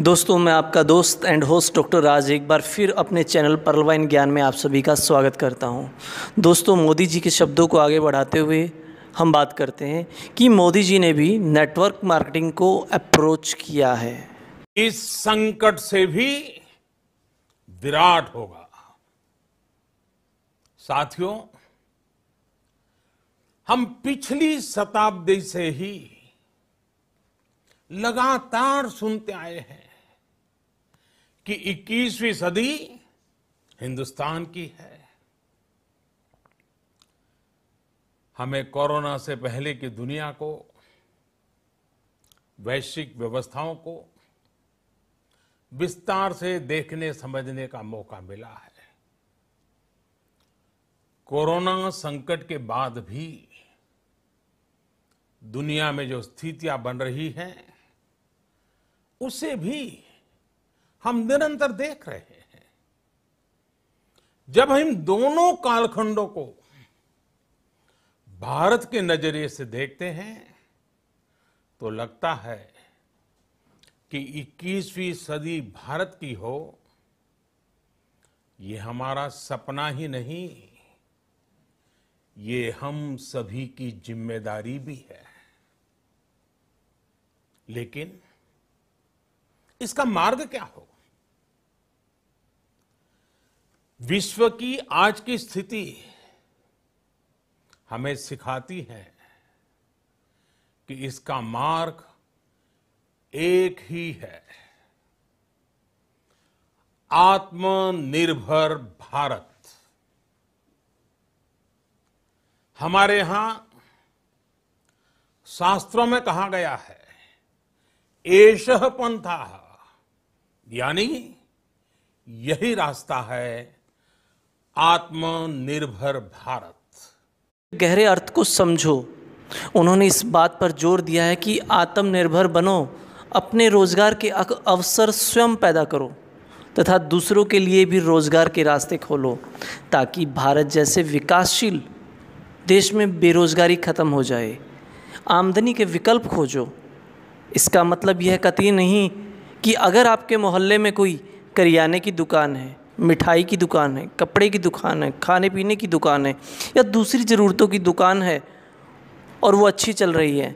दोस्तों मैं आपका दोस्त एंड होस्ट डॉक्टर राज एक बार फिर अपने चैनल परलवाइन ज्ञान में आप सभी का स्वागत करता हूं। दोस्तों मोदी जी के शब्दों को आगे बढ़ाते हुए हम बात करते हैं कि मोदी जी ने भी नेटवर्क मार्केटिंग को अप्रोच किया है इस संकट से भी विराट होगा साथियों हम पिछली शताब्दी से ही लगातार सुनते आए हैं कि 21वीं सदी हिंदुस्तान की है हमें कोरोना से पहले की दुनिया को वैश्विक व्यवस्थाओं को विस्तार से देखने समझने का मौका मिला है कोरोना संकट के बाद भी दुनिया में जो स्थितियां बन रही हैं उसे भी हम निरंतर देख रहे हैं जब हम दोनों कालखंडों को भारत के नजरिए से देखते हैं तो लगता है कि 21वीं सदी भारत की हो ये हमारा सपना ही नहीं ये हम सभी की जिम्मेदारी भी है लेकिन इसका मार्ग क्या होगा विश्व की आज की स्थिति हमें सिखाती है कि इसका मार्ग एक ही है आत्मनिर्भर भारत हमारे यहां शास्त्रों में कहा गया है एश पंथा यानी यही रास्ता है आत्मनिर्भर भारत गहरे अर्थ को समझो उन्होंने इस बात पर जोर दिया है कि आत्मनिर्भर बनो अपने रोजगार के अवसर स्वयं पैदा करो तथा दूसरों के लिए भी रोजगार के रास्ते खोलो ताकि भारत जैसे विकासशील देश में बेरोजगारी ख़त्म हो जाए आमदनी के विकल्प खोजो इसका मतलब यह कतई नहीं कि अगर आपके मोहल्ले में कोई करियाने की दुकान है मिठाई की दुकान है कपड़े की दुकान है खाने पीने की दुकान है या दूसरी ज़रूरतों की दुकान है और वो अच्छी चल रही है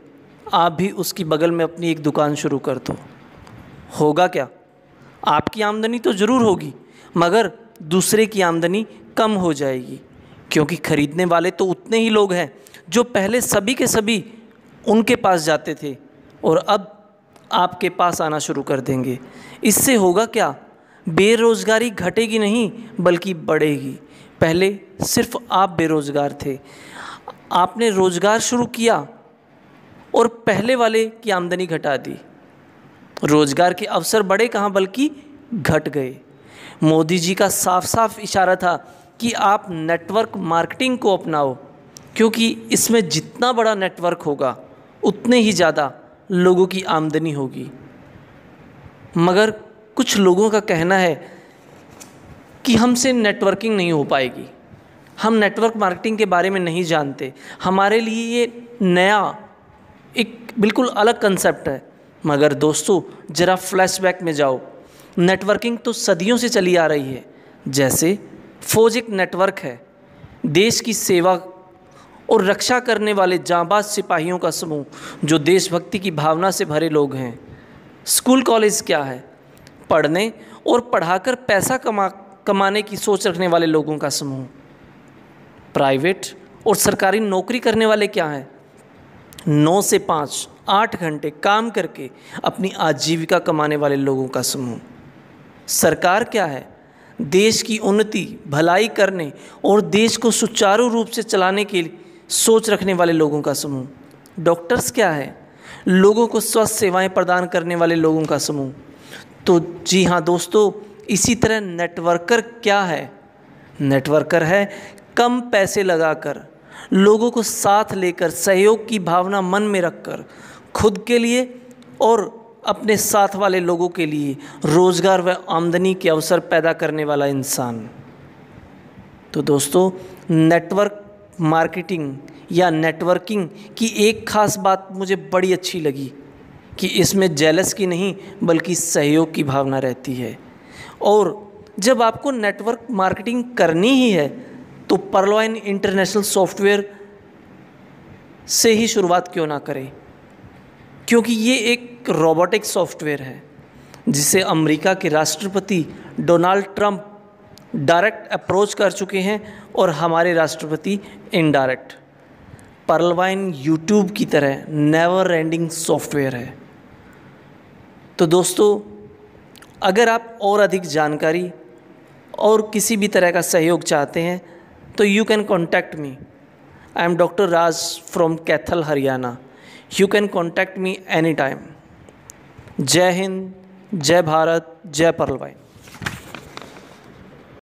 आप भी उसकी बगल में अपनी एक दुकान शुरू कर दो होगा क्या आपकी आमदनी तो ज़रूर होगी मगर दूसरे की आमदनी कम हो जाएगी क्योंकि ख़रीदने वाले तो उतने ही लोग हैं जो पहले सभी के सभी उनके पास जाते थे और अब आपके पास आना शुरू कर देंगे इससे होगा क्या बेरोज़गारी घटेगी नहीं बल्कि बढ़ेगी पहले सिर्फ आप बेरोज़गार थे आपने रोज़गार शुरू किया और पहले वाले की आमदनी घटा दी रोज़गार के अवसर बढ़े कहाँ बल्कि घट गए मोदी जी का साफ साफ इशारा था कि आप नेटवर्क मार्केटिंग को अपनाओ क्योंकि इसमें जितना बड़ा नेटवर्क होगा उतने ही ज़्यादा लोगों की आमदनी होगी मगर कुछ लोगों का कहना है कि हमसे नेटवर्किंग नहीं हो पाएगी हम नेटवर्क मार्केटिंग के बारे में नहीं जानते हमारे लिए ये नया एक बिल्कुल अलग कंसेप्ट है मगर दोस्तों ज़रा फ्लैशबैक में जाओ नेटवर्किंग तो सदियों से चली आ रही है जैसे फौज एक नेटवर्क है देश की सेवा और रक्षा करने वाले जांबाज सिपाहियों का समूह जो देशभक्ति की भावना से भरे लोग हैं स्कूल कॉलेज क्या है पढ़ने और पढ़ाकर पैसा कमा कमाने की सोच रखने वाले लोगों का समूह प्राइवेट और सरकारी नौकरी करने वाले क्या हैं नौ से पाँच आठ घंटे काम करके अपनी आजीविका कमाने वाले लोगों का समूह सरकार क्या है देश की उन्नति भलाई करने और देश को सुचारू रूप से चलाने के लिए सोच रखने वाले लोगों का समूह डॉक्टर्स क्या है लोगों को स्वस्थ सेवाएं प्रदान करने वाले लोगों का समूह तो जी हाँ दोस्तों इसी तरह नेटवर्कर क्या है नेटवर्कर है कम पैसे लगाकर लोगों को साथ लेकर सहयोग की भावना मन में रखकर खुद के लिए और अपने साथ वाले लोगों के लिए रोज़गार व आमदनी के अवसर पैदा करने वाला इंसान तो दोस्तों नेटवर्क मार्केटिंग या नेटवर्किंग की एक खास बात मुझे बड़ी अच्छी लगी कि इसमें जेलस की नहीं बल्कि सहयोग की भावना रहती है और जब आपको नेटवर्क मार्केटिंग करनी ही है तो परलॉइन इंटरनेशनल सॉफ्टवेयर से ही शुरुआत क्यों ना करें क्योंकि ये एक रोबोटिक सॉफ्टवेयर है जिसे अमेरिका के राष्ट्रपति डोनाल्ड ट्रंप डायरेक्ट अप्रोच कर चुके हैं और हमारे राष्ट्रपति इनडायरेक्ट पर्लवाइन यूट्यूब की तरह नेवर एंडिंग सॉफ्टवेयर है तो दोस्तों अगर आप और अधिक जानकारी और किसी भी तरह का सहयोग चाहते हैं तो you can contact me I am doctor Raj from Kaithal Haryana you can contact me any time Jai Hind जय भारत जय परलवाइन